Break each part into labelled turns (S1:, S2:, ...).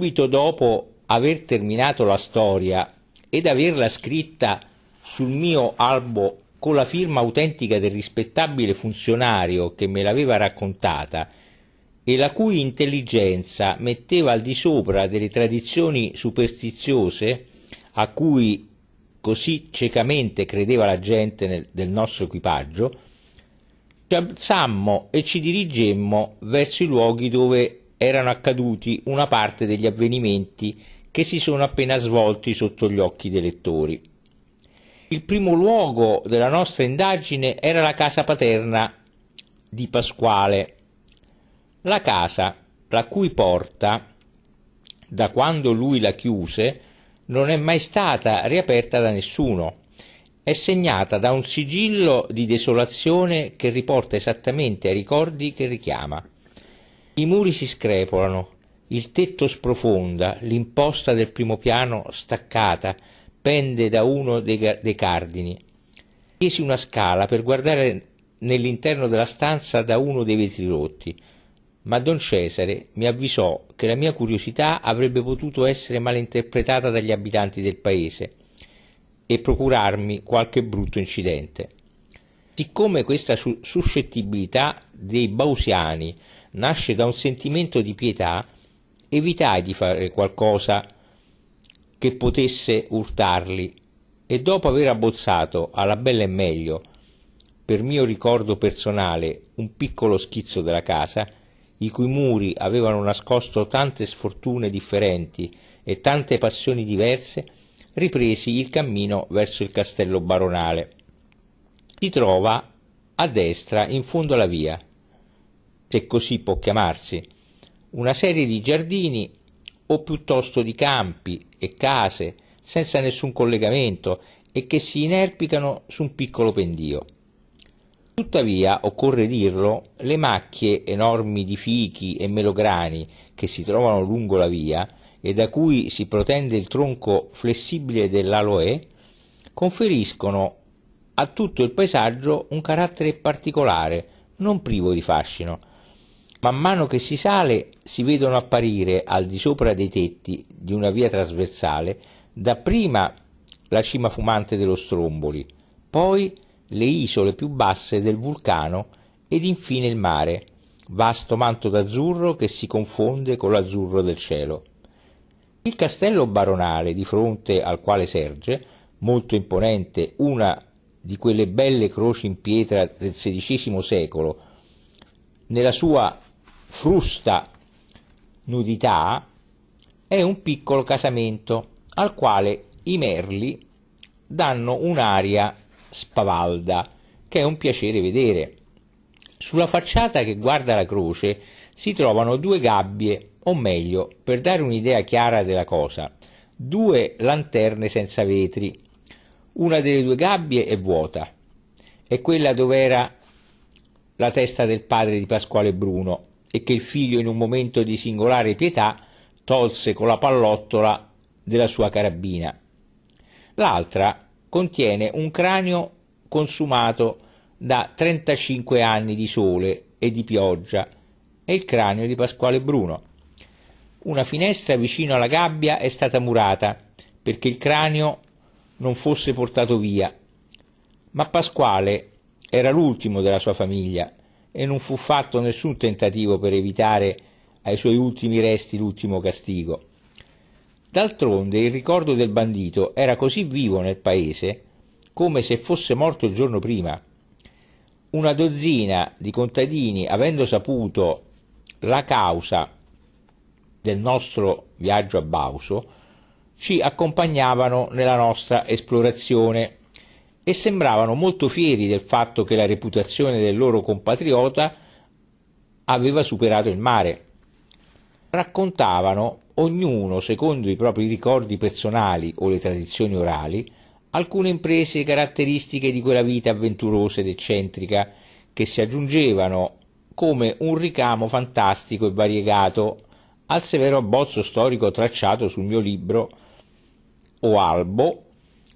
S1: subito dopo aver terminato la storia ed averla scritta sul mio albo con la firma autentica del rispettabile funzionario che me l'aveva raccontata e la cui intelligenza metteva al di sopra delle tradizioni superstiziose a cui così ciecamente credeva la gente nel, del nostro equipaggio, ci alzammo e ci dirigemmo verso i luoghi dove erano accaduti una parte degli avvenimenti che si sono appena svolti sotto gli occhi dei lettori. Il primo luogo della nostra indagine era la casa paterna di Pasquale, la casa la cui porta, da quando lui la chiuse, non è mai stata riaperta da nessuno. È segnata da un sigillo di desolazione che riporta esattamente ai ricordi che richiama. I muri si screpolano, il tetto sprofonda, l'imposta del primo piano staccata pende da uno dei, dei cardini. Chiesi una scala per guardare nell'interno della stanza da uno dei vetri rotti, ma don Cesare mi avvisò che la mia curiosità avrebbe potuto essere malinterpretata dagli abitanti del paese e procurarmi qualche brutto incidente. Siccome questa suscettibilità dei bausiani nasce da un sentimento di pietà, evitai di fare qualcosa che potesse urtarli e dopo aver abbozzato alla bella e meglio, per mio ricordo personale, un piccolo schizzo della casa, i cui muri avevano nascosto tante sfortune differenti e tante passioni diverse, ripresi il cammino verso il castello baronale. Si trova a destra in fondo alla via, se così può chiamarsi, una serie di giardini o piuttosto di campi e case senza nessun collegamento e che si inerpicano su un piccolo pendio. Tuttavia, occorre dirlo, le macchie enormi di fichi e melograni che si trovano lungo la via e da cui si protende il tronco flessibile dell'aloe conferiscono a tutto il paesaggio un carattere particolare, non privo di fascino, Man mano che si sale si vedono apparire al di sopra dei tetti di una via trasversale dapprima la cima fumante dello Stromboli, poi le isole più basse del vulcano ed infine il mare, vasto manto d'azzurro che si confonde con l'azzurro del cielo. Il castello baronale di fronte al quale serge, molto imponente, una di quelle belle croci in pietra del XVI secolo, nella sua frusta nudità è un piccolo casamento al quale i merli danno un'aria spavalda che è un piacere vedere. Sulla facciata che guarda la croce si trovano due gabbie, o meglio, per dare un'idea chiara della cosa, due lanterne senza vetri. Una delle due gabbie è vuota, è quella dove era la testa del padre di Pasquale Bruno, e che il figlio in un momento di singolare pietà tolse con la pallottola della sua carabina. L'altra contiene un cranio consumato da 35 anni di sole e di pioggia e il cranio di Pasquale Bruno. Una finestra vicino alla gabbia è stata murata perché il cranio non fosse portato via. Ma Pasquale era l'ultimo della sua famiglia e non fu fatto nessun tentativo per evitare ai suoi ultimi resti l'ultimo castigo. D'altronde il ricordo del bandito era così vivo nel paese come se fosse morto il giorno prima. Una dozzina di contadini, avendo saputo la causa del nostro viaggio a Bauso, ci accompagnavano nella nostra esplorazione e sembravano molto fieri del fatto che la reputazione del loro compatriota aveva superato il mare. Raccontavano, ognuno secondo i propri ricordi personali o le tradizioni orali, alcune imprese caratteristiche di quella vita avventurosa ed eccentrica che si aggiungevano come un ricamo fantastico e variegato al severo abbozzo storico tracciato sul mio libro o albo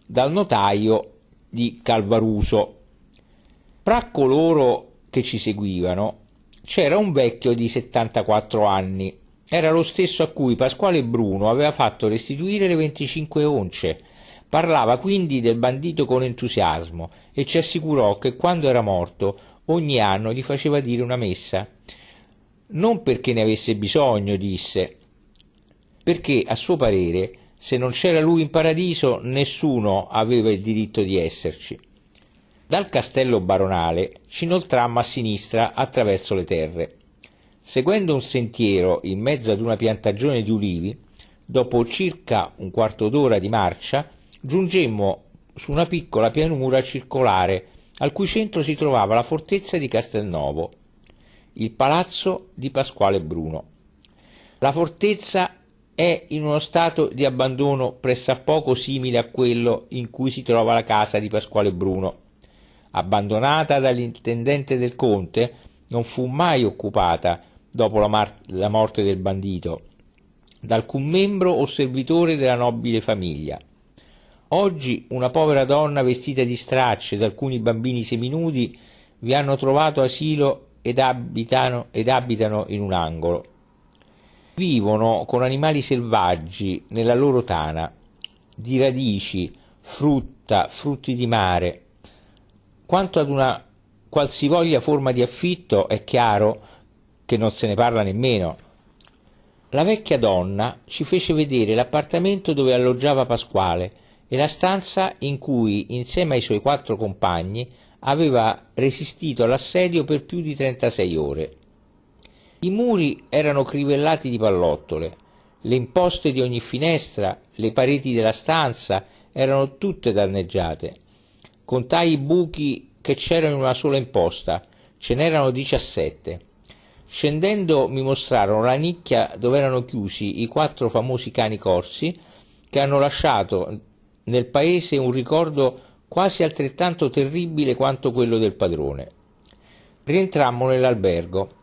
S1: dal notaio di Calvaruso. Fra coloro che ci seguivano c'era un vecchio di 74 anni. Era lo stesso a cui Pasquale Bruno aveva fatto restituire le 25 once. Parlava quindi del bandito con entusiasmo e ci assicurò che quando era morto ogni anno gli faceva dire una messa. Non perché ne avesse bisogno, disse, perché a suo parere se non c'era lui in paradiso, nessuno aveva il diritto di esserci. Dal castello baronale ci inoltrammo a sinistra attraverso le terre. Seguendo un sentiero in mezzo ad una piantagione di ulivi, dopo circa un quarto d'ora di marcia, giungemmo su una piccola pianura circolare al cui centro si trovava la fortezza di Castelnovo, il palazzo di Pasquale Bruno. La fortezza è in uno stato di abbandono pressappoco simile a quello in cui si trova la casa di Pasquale Bruno. Abbandonata dall'intendente del conte, non fu mai occupata dopo la, mar- la morte del bandito, da alcun membro o servitore della nobile famiglia. Oggi una povera donna vestita di stracce ed alcuni bambini seminudi vi hanno trovato asilo ed abitano, ed abitano in un angolo. Vivono con animali selvaggi nella loro tana, di radici, frutta, frutti di mare. Quanto ad una qualsivoglia forma di affitto è chiaro che non se ne parla nemmeno. La vecchia donna ci fece vedere l'appartamento dove alloggiava Pasquale e la stanza in cui, insieme ai suoi quattro compagni, aveva resistito all'assedio per più di 36 ore. I muri erano crivellati di pallottole, le imposte di ogni finestra, le pareti della stanza erano tutte danneggiate. Contai i buchi che c'erano in una sola imposta, ce n'erano 17. Scendendo mi mostrarono la nicchia dove erano chiusi i quattro famosi cani corsi che hanno lasciato nel paese un ricordo quasi altrettanto terribile quanto quello del padrone. Rientrammo nell'albergo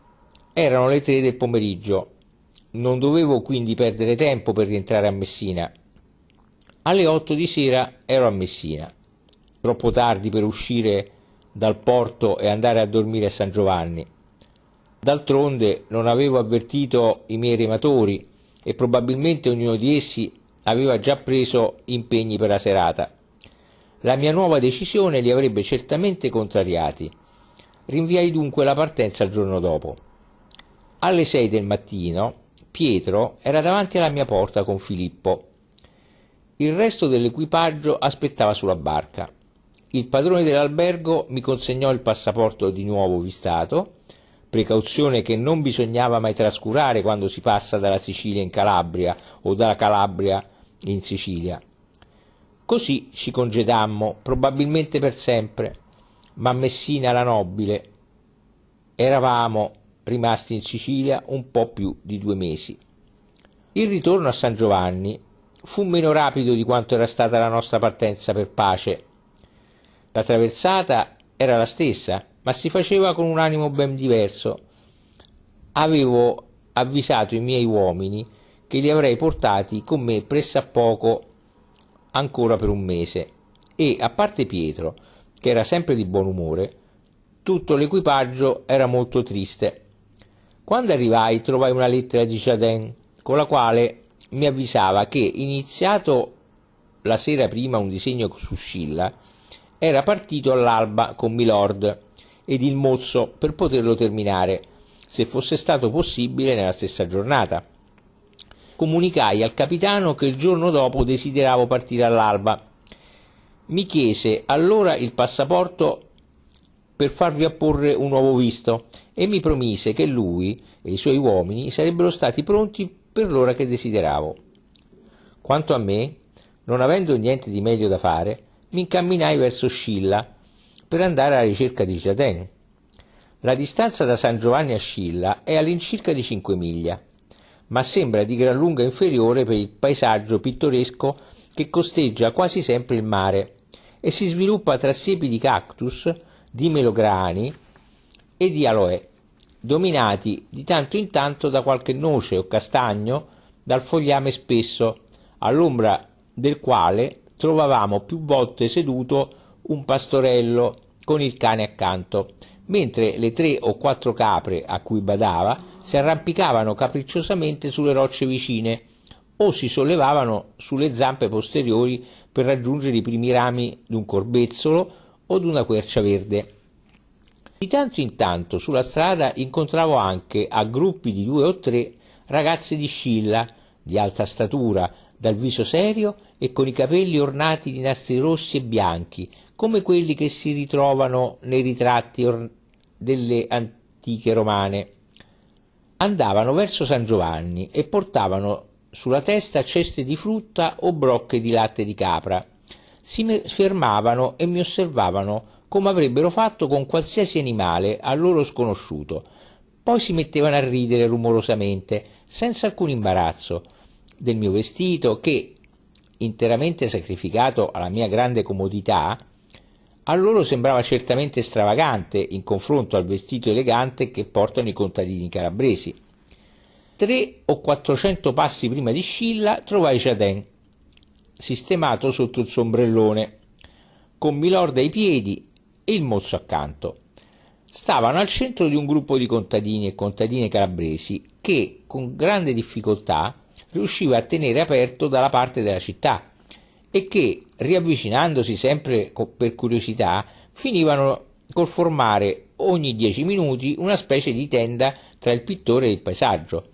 S1: erano le tre del pomeriggio. Non dovevo quindi perdere tempo per rientrare a Messina. Alle otto di sera ero a Messina. Troppo tardi per uscire dal porto e andare a dormire a San Giovanni. D'altronde non avevo avvertito i miei rematori e probabilmente ognuno di essi aveva già preso impegni per la serata. La mia nuova decisione li avrebbe certamente contrariati. Rinviai dunque la partenza il giorno dopo. Alle 6 del mattino Pietro era davanti alla mia porta con Filippo. Il resto dell'equipaggio aspettava sulla barca. Il padrone dell'albergo mi consegnò il passaporto di nuovo vistato, precauzione che non bisognava mai trascurare quando si passa dalla Sicilia in Calabria o dalla Calabria in Sicilia. Così ci congedammo, probabilmente per sempre, ma Messina la nobile. Eravamo rimasti in Sicilia un po' più di due mesi. Il ritorno a San Giovanni fu meno rapido di quanto era stata la nostra partenza per pace. La traversata era la stessa, ma si faceva con un animo ben diverso. Avevo avvisato i miei uomini che li avrei portati con me pressappoco ancora per un mese e, a parte Pietro, che era sempre di buon umore, tutto l'equipaggio era molto triste quando arrivai trovai una lettera di Chardin con la quale mi avvisava che, iniziato la sera prima un disegno su Scilla, era partito all'alba con Milord ed il mozzo per poterlo terminare, se fosse stato possibile nella stessa giornata. Comunicai al capitano che il giorno dopo desideravo partire all'alba. Mi chiese allora il passaporto per farvi apporre un nuovo visto e mi promise che lui e i suoi uomini sarebbero stati pronti per l'ora che desideravo. Quanto a me, non avendo niente di meglio da fare, mi incamminai verso Scilla per andare alla ricerca di Giaden. La distanza da San Giovanni a Scilla è all'incirca di 5 miglia, ma sembra di gran lunga inferiore per il paesaggio pittoresco che costeggia quasi sempre il mare e si sviluppa tra siepi di cactus di melograni e di aloe, dominati di tanto in tanto da qualche noce o castagno dal fogliame spesso, all'ombra del quale trovavamo più volte seduto un pastorello con il cane accanto, mentre le tre o quattro capre a cui badava si arrampicavano capricciosamente sulle rocce vicine o si sollevavano sulle zampe posteriori per raggiungere i primi rami d'un corbezzolo o una quercia verde. Di tanto in tanto sulla strada incontravo anche, a gruppi di due o tre, ragazze di scilla, di alta statura, dal viso serio e con i capelli ornati di nastri rossi e bianchi, come quelli che si ritrovano nei ritratti or- delle antiche romane. Andavano verso San Giovanni e portavano sulla testa ceste di frutta o brocche di latte di capra si fermavano e mi osservavano come avrebbero fatto con qualsiasi animale a loro sconosciuto. Poi si mettevano a ridere rumorosamente, senza alcun imbarazzo, del mio vestito che, interamente sacrificato alla mia grande comodità, a loro sembrava certamente stravagante in confronto al vestito elegante che portano i contadini calabresi. Tre o quattrocento passi prima di Scilla trovai Jaden, sistemato sotto il sombrellone, con Milord ai piedi e il mozzo accanto. Stavano al centro di un gruppo di contadini e contadine calabresi che, con grande difficoltà, riusciva a tenere aperto dalla parte della città e che, riavvicinandosi sempre per curiosità, finivano col formare ogni dieci minuti una specie di tenda tra il pittore e il paesaggio.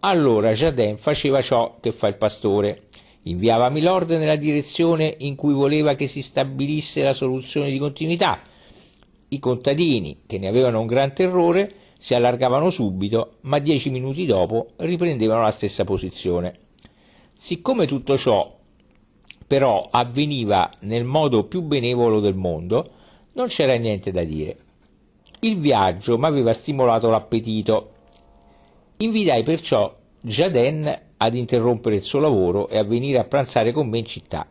S1: Allora Jardin faceva ciò che fa il pastore, Inviava Milord nella direzione in cui voleva che si stabilisse la soluzione di continuità. I contadini, che ne avevano un gran terrore, si allargavano subito, ma dieci minuti dopo riprendevano la stessa posizione. Siccome tutto ciò però avveniva nel modo più benevolo del mondo, non c'era niente da dire. Il viaggio mi aveva stimolato l'appetito. Invitai perciò Jaden ad interrompere il suo lavoro e a venire a pranzare con me in città.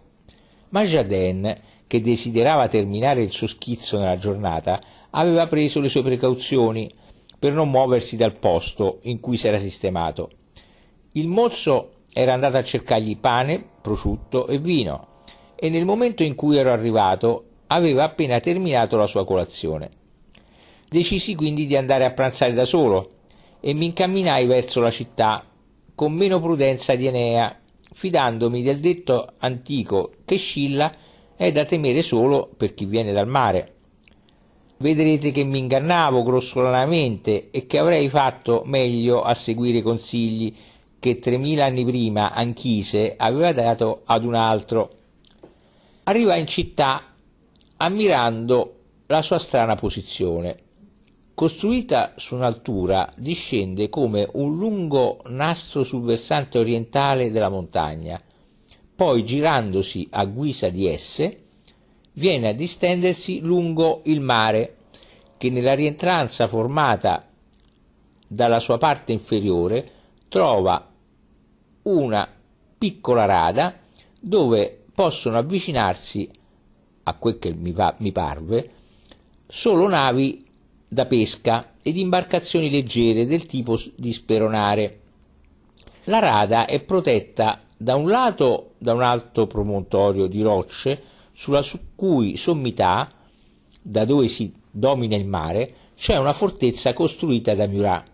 S1: Ma Jaden, che desiderava terminare il suo schizzo nella giornata, aveva preso le sue precauzioni per non muoversi dal posto in cui si era sistemato. Il mozzo era andato a cercargli pane, prosciutto e vino e nel momento in cui ero arrivato aveva appena terminato la sua colazione. Decisi quindi di andare a pranzare da solo e mi incamminai verso la città con meno prudenza di Enea, fidandomi del detto antico che Scilla è da temere solo per chi viene dal mare. Vedrete che mi ingannavo grossolanamente e che avrei fatto meglio a seguire i consigli che tremila anni prima Anchise aveva dato ad un altro. Arriva in città ammirando la sua strana posizione Costruita su un'altura, discende come un lungo nastro sul versante orientale della montagna, poi girandosi a guisa di esse, viene a distendersi lungo il mare, che nella rientranza formata dalla sua parte inferiore trova una piccola rada dove possono avvicinarsi a quel che mi, parve solo navi da pesca ed imbarcazioni leggere del tipo di speronare. La rada è protetta da un lato da un alto promontorio di rocce sulla su cui sommità, da dove si domina il mare, c'è una fortezza costruita da Murat.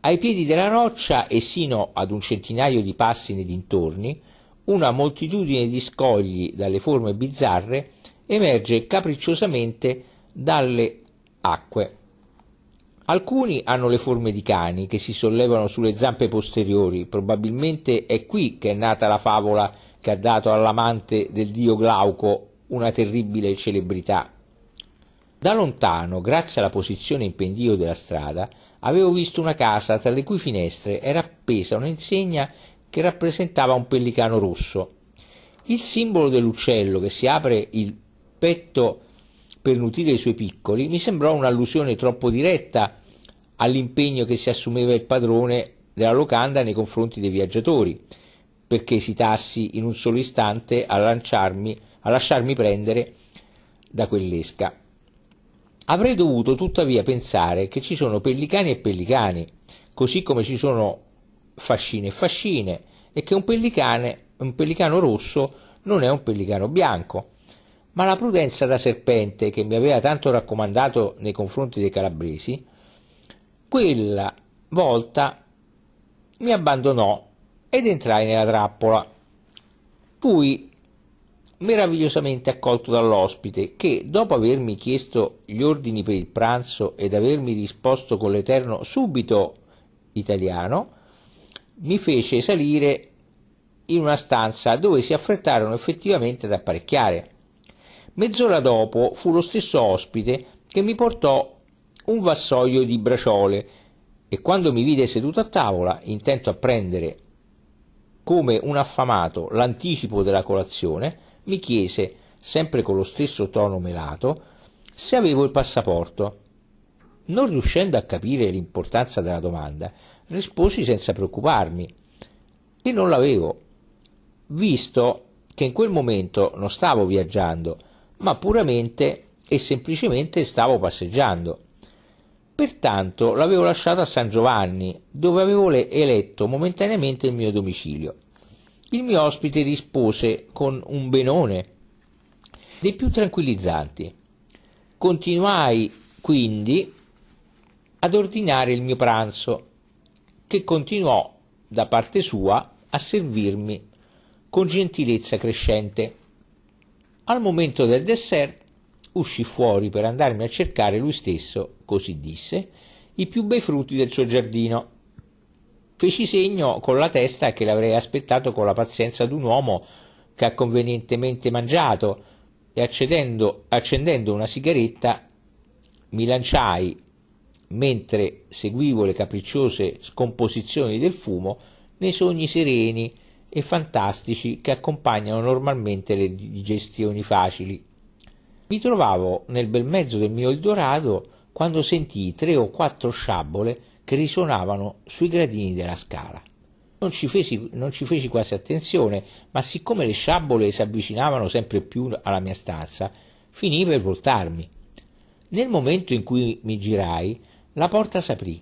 S1: Ai piedi della roccia e sino ad un centinaio di passi nei dintorni, una moltitudine di scogli dalle forme bizzarre emerge capricciosamente dalle acque. Alcuni hanno le forme di cani che si sollevano sulle zampe posteriori, probabilmente è qui che è nata la favola che ha dato all'amante del dio Glauco una terribile celebrità. Da lontano, grazie alla posizione in pendio della strada, avevo visto una casa tra le cui finestre era appesa un'insegna che rappresentava un pellicano rosso. Il simbolo dell'uccello che si apre il petto per nutrire i suoi piccoli mi sembrò un'allusione troppo diretta all'impegno che si assumeva il padrone della locanda nei confronti dei viaggiatori, perché esitassi in un solo istante a, lanciarmi, a lasciarmi prendere da quell'esca. Avrei dovuto tuttavia pensare che ci sono pellicani e pellicani, così come ci sono fascine e fascine, e che un, un pellicano rosso non è un pellicano bianco, ma la prudenza da serpente che mi aveva tanto raccomandato nei confronti dei calabresi, quella volta mi abbandonò ed entrai nella trappola. Fui meravigliosamente accolto dall'ospite che, dopo avermi chiesto gli ordini per il pranzo ed avermi risposto con l'eterno subito italiano, mi fece salire in una stanza dove si affrettarono effettivamente ad apparecchiare. Mezz'ora dopo fu lo stesso ospite che mi portò un vassoio di braciole e quando mi vide seduto a tavola, intento a prendere come un affamato l'anticipo della colazione, mi chiese, sempre con lo stesso tono melato, se avevo il passaporto. Non riuscendo a capire l'importanza della domanda, risposi senza preoccuparmi che non l'avevo, visto che in quel momento non stavo viaggiando, ma puramente e semplicemente stavo passeggiando. Pertanto l'avevo lasciata a San Giovanni, dove avevo eletto momentaneamente il mio domicilio. Il mio ospite rispose con un benone dei più tranquillizzanti. Continuai quindi ad ordinare il mio pranzo, che continuò da parte sua a servirmi con gentilezza crescente. Al momento del dessert uscì fuori per andarmi a cercare lui stesso, così disse, i più bei frutti del suo giardino. Feci segno con la testa che l'avrei aspettato con la pazienza d'un uomo che ha convenientemente mangiato e accedendo, accendendo una sigaretta mi lanciai, mentre seguivo le capricciose scomposizioni del fumo, nei sogni sereni e fantastici che accompagnano normalmente le digestioni facili. Mi trovavo nel bel mezzo del mio Eldorado quando sentii tre o quattro sciabole che risuonavano sui gradini della scala. Non ci, feci, non ci feci quasi attenzione, ma siccome le sciabole si avvicinavano sempre più alla mia stanza, finii per voltarmi. Nel momento in cui mi girai, la porta s'aprì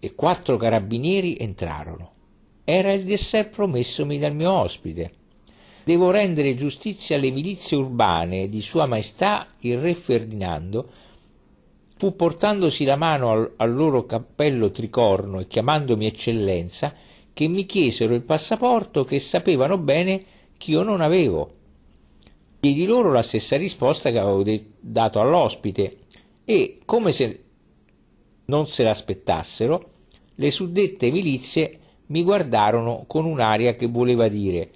S1: e quattro carabinieri entrarono era il dessert promessomi dal mio ospite. Devo rendere giustizia alle milizie urbane di Sua Maestà il Re Ferdinando, fu portandosi la mano al, al loro cappello tricorno e chiamandomi eccellenza, che mi chiesero il passaporto che sapevano bene che io non avevo. Diedi loro la stessa risposta che avevo dato all'ospite e, come se non se l'aspettassero, le suddette milizie mi guardarono con un'aria che voleva dire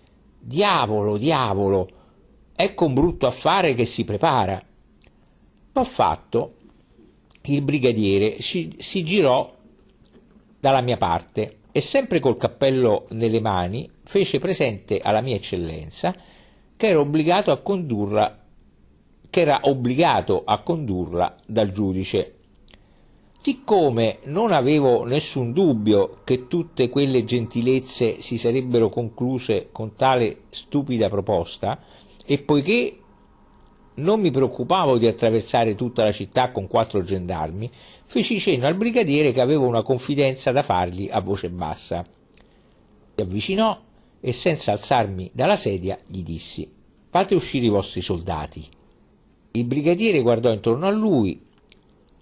S1: Diavolo, diavolo, ecco un brutto affare che si prepara. L'ho fatto, il brigadiere si, si girò dalla mia parte e sempre col cappello nelle mani fece presente alla mia eccellenza che era obbligato a condurla che era obbligato a condurla dal giudice Siccome non avevo nessun dubbio che tutte quelle gentilezze si sarebbero concluse con tale stupida proposta, e poiché non mi preoccupavo di attraversare tutta la città con quattro gendarmi, feci cenno al brigadiere che avevo una confidenza da fargli a voce bassa. Si avvicinò e senza alzarmi dalla sedia gli dissi Fate uscire i vostri soldati. Il brigadiere guardò intorno a lui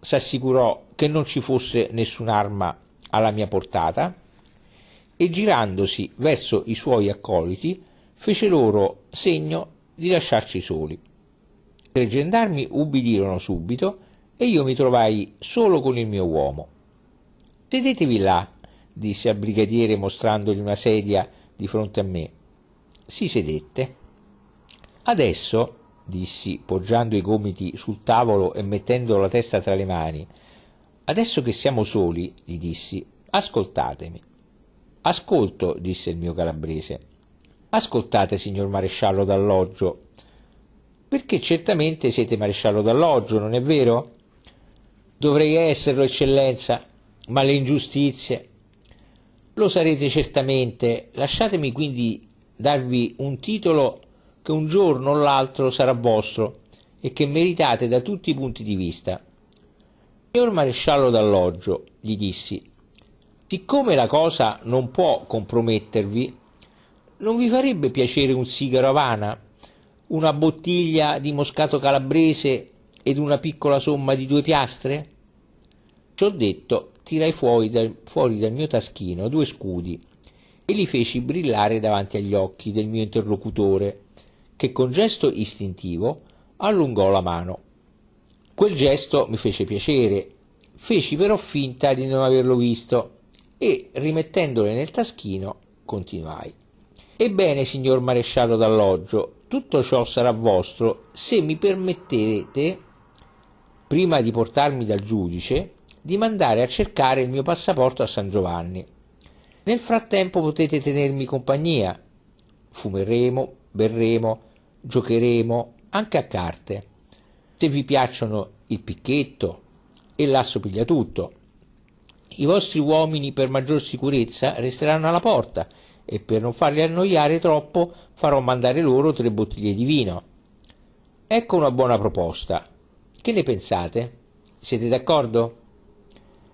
S1: s'assicurò che non ci fosse nessun'arma alla mia portata e girandosi verso i suoi accoliti fece loro segno di lasciarci soli. Tre gendarmi ubbidirono subito e io mi trovai solo con il mio uomo. Sedetevi là, disse al brigadiere mostrandogli una sedia di fronte a me. Si sedette. Adesso dissi, poggiando i gomiti sul tavolo e mettendo la testa tra le mani. Adesso che siamo soli, gli dissi, ascoltatemi. Ascolto, disse il mio calabrese. Ascoltate, signor maresciallo d'alloggio. Perché certamente siete maresciallo d'alloggio, non è vero? Dovrei esserlo, eccellenza, ma le ingiustizie. Lo sarete certamente. Lasciatemi quindi darvi un titolo che un giorno o l'altro sarà vostro e che meritate da tutti i punti di vista. Signor maresciallo d'alloggio, gli dissi, siccome la cosa non può compromettervi, non vi farebbe piacere un sigaro avana, una bottiglia di moscato calabrese ed una piccola somma di due piastre? Ciò detto, tirai fuori dal, fuori dal mio taschino due scudi e li feci brillare davanti agli occhi del mio interlocutore che con gesto istintivo allungò la mano. Quel gesto mi fece piacere, feci però finta di non averlo visto e, rimettendole nel taschino, continuai. Ebbene, signor maresciallo d'alloggio, tutto ciò sarà vostro se mi permettete, prima di portarmi dal giudice, di mandare a cercare il mio passaporto a San Giovanni. Nel frattempo potete tenermi compagnia. Fumeremo, berremo, giocheremo anche a carte. Se vi piacciono il picchetto e l'asso pigliatutto, i vostri uomini per maggior sicurezza resteranno alla porta e per non farli annoiare troppo farò mandare loro tre bottiglie di vino. Ecco una buona proposta. Che ne pensate? Siete d'accordo?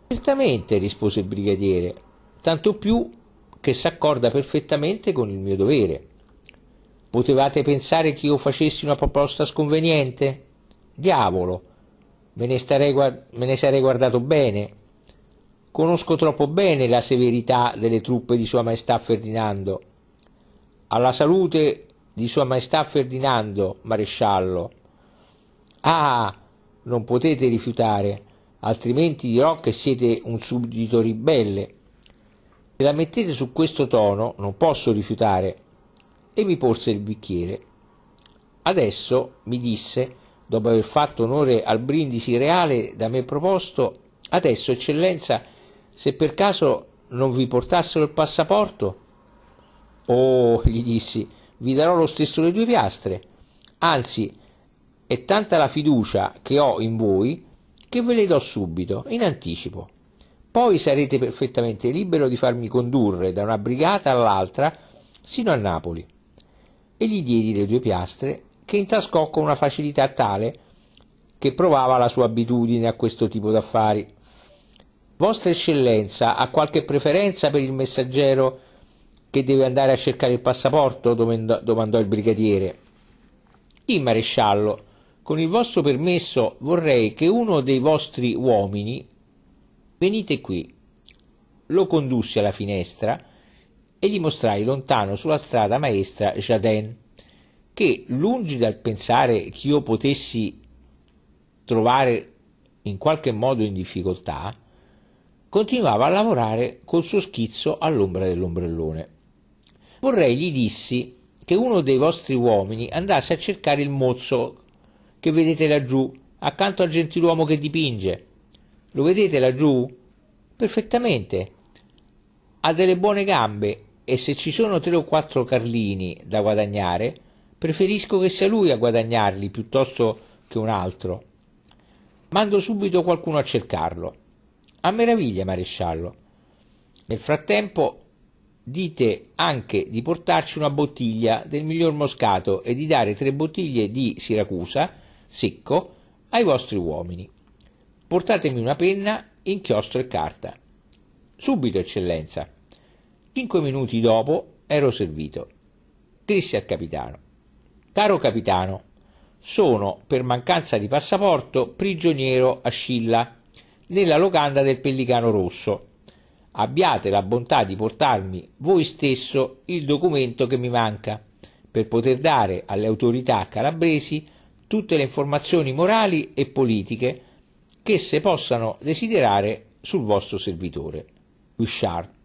S1: Certamente, rispose il brigadiere, tanto più che s'accorda perfettamente con il mio dovere. Potevate pensare che io facessi una proposta sconveniente? Diavolo, me ne, starei, me ne sarei guardato bene. Conosco troppo bene la severità delle truppe di Sua Maestà Ferdinando. Alla salute di Sua Maestà Ferdinando, maresciallo. Ah, non potete rifiutare, altrimenti dirò che siete un subdito ribelle. Se la mettete su questo tono, non posso rifiutare e mi porse il bicchiere. Adesso, mi disse, dopo aver fatto onore al brindisi reale da me proposto, adesso, eccellenza, se per caso non vi portassero il passaporto? Oh, gli dissi, vi darò lo stesso le due piastre. Anzi, è tanta la fiducia che ho in voi che ve le do subito, in anticipo. Poi sarete perfettamente libero di farmi condurre da una brigata all'altra sino a Napoli e gli diedi le due piastre che intascò con una facilità tale che provava la sua abitudine a questo tipo d'affari. Vostra Eccellenza ha qualche preferenza per il messaggero che deve andare a cercare il passaporto? domandò il brigadiere. Il maresciallo, con il vostro permesso vorrei che uno dei vostri uomini venite qui. Lo condusse alla finestra e gli mostrai lontano sulla strada maestra Jaden, che lungi dal pensare ch'io potessi trovare in qualche modo in difficoltà, continuava a lavorare col suo schizzo all'ombra dell'ombrellone. Vorrei gli dissi che uno dei vostri uomini andasse a cercare il mozzo che vedete laggiù, accanto al gentiluomo che dipinge. Lo vedete laggiù? Perfettamente. Ha delle buone gambe e se ci sono tre o quattro carlini da guadagnare, preferisco che sia lui a guadagnarli piuttosto che un altro. Mando subito qualcuno a cercarlo. A meraviglia, maresciallo. Nel frattempo dite anche di portarci una bottiglia del miglior moscato e di dare tre bottiglie di Siracusa, secco, ai vostri uomini. Portatemi una penna, inchiostro e carta. Subito, eccellenza. Cinque minuti dopo ero servito. Disse al capitano, caro capitano, sono, per mancanza di passaporto, prigioniero a Scilla, nella locanda del Pellicano Rosso. Abbiate la bontà di portarmi voi stesso il documento che mi manca, per poter dare alle autorità calabresi tutte le informazioni morali e politiche che esse possano desiderare sul vostro servitore. Wishart.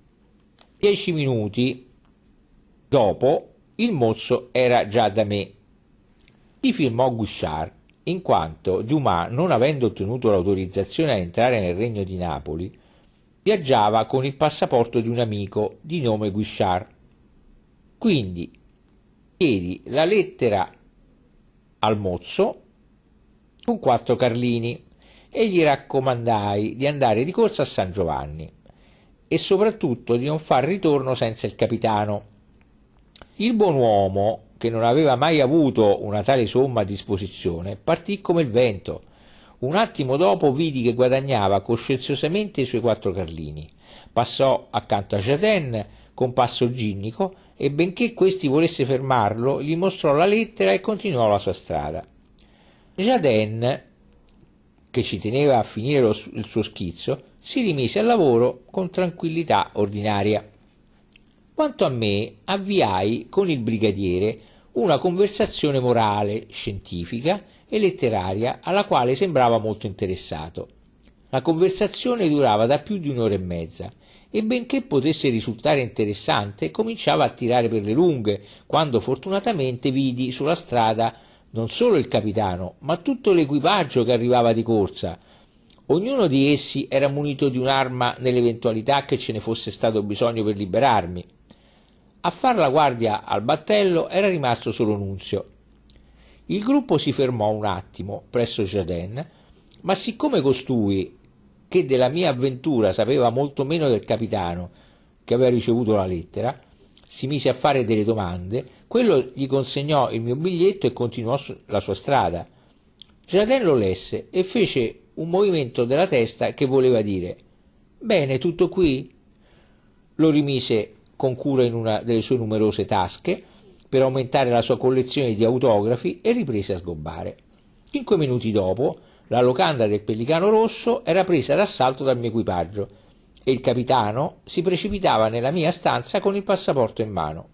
S1: Dieci minuti dopo il mozzo era già da me. Ti firmò Gouchard, in quanto Dumas, non avendo ottenuto l'autorizzazione a entrare nel regno di Napoli, viaggiava con il passaporto di un amico di nome Guichard. Quindi chiedi la lettera al mozzo con quattro carlini e gli raccomandai di andare di corsa a San Giovanni e soprattutto di non far ritorno senza il capitano. Il buon uomo, che non aveva mai avuto una tale somma a disposizione, partì come il vento. Un attimo dopo vidi che guadagnava coscienziosamente i suoi quattro carlini. Passò accanto a Jaden con passo ginnico e benché questi volesse fermarlo, gli mostrò la lettera e continuò la sua strada. Jaden, che ci teneva a finire lo, il suo schizzo, si rimise al lavoro con tranquillità ordinaria. Quanto a me, avviai con il brigadiere una conversazione morale, scientifica e letteraria alla quale sembrava molto interessato. La conversazione durava da più di un'ora e mezza e benché potesse risultare interessante, cominciava a tirare per le lunghe, quando fortunatamente vidi sulla strada non solo il capitano, ma tutto l'equipaggio che arrivava di corsa, Ognuno di essi era munito di un'arma nell'eventualità che ce ne fosse stato bisogno per liberarmi. A far la guardia al battello era rimasto solo Nunzio. Il gruppo si fermò un attimo presso Jaden, ma siccome costui, che della mia avventura sapeva molto meno del capitano, che aveva ricevuto la lettera, si mise a fare delle domande, quello gli consegnò il mio biglietto e continuò la sua strada. Jaden lo lesse e fece un movimento della testa che voleva dire Bene, tutto qui? Lo rimise con cura in una delle sue numerose tasche per aumentare la sua collezione di autografi e riprese a sgobbare. Cinque minuti dopo, la locanda del Pellicano Rosso era presa d'assalto dal mio equipaggio e il capitano si precipitava nella mia stanza con il passaporto in mano.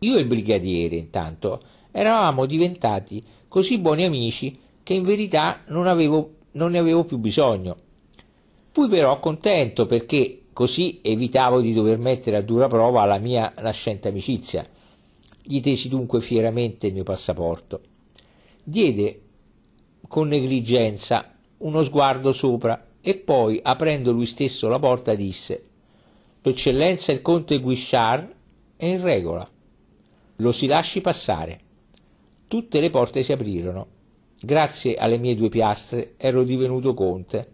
S1: Io e il brigadiere, intanto, eravamo diventati così buoni amici che in verità non avevo non ne avevo più bisogno. Fui però contento perché così evitavo di dover mettere a dura prova la mia nascente amicizia. Gli tesi dunque fieramente il mio passaporto. Diede con negligenza uno sguardo sopra e poi, aprendo lui stesso la porta, disse Eccellenza il conte Guichard è in regola. Lo si lasci passare. Tutte le porte si aprirono Grazie alle mie due piastre ero divenuto conte.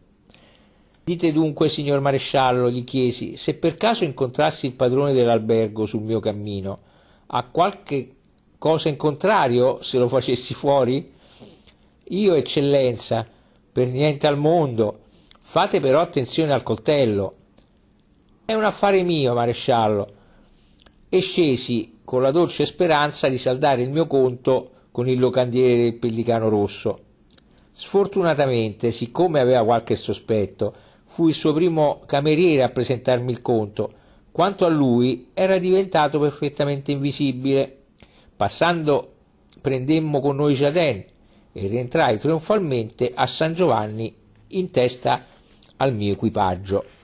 S1: Dite dunque, signor maresciallo, gli chiesi, se per caso incontrassi il padrone dell'albergo sul mio cammino, ha qualche cosa in contrario se lo facessi fuori? Io, eccellenza, per niente al mondo. Fate però attenzione al coltello. È un affare mio, maresciallo. E scesi con la dolce speranza di saldare il mio conto con il locandiere del pellicano rosso. Sfortunatamente, siccome aveva qualche sospetto, fu il suo primo cameriere a presentarmi il conto. Quanto a lui, era diventato perfettamente invisibile. Passando prendemmo con noi Jaden e rientrai trionfalmente a San Giovanni in testa al mio equipaggio.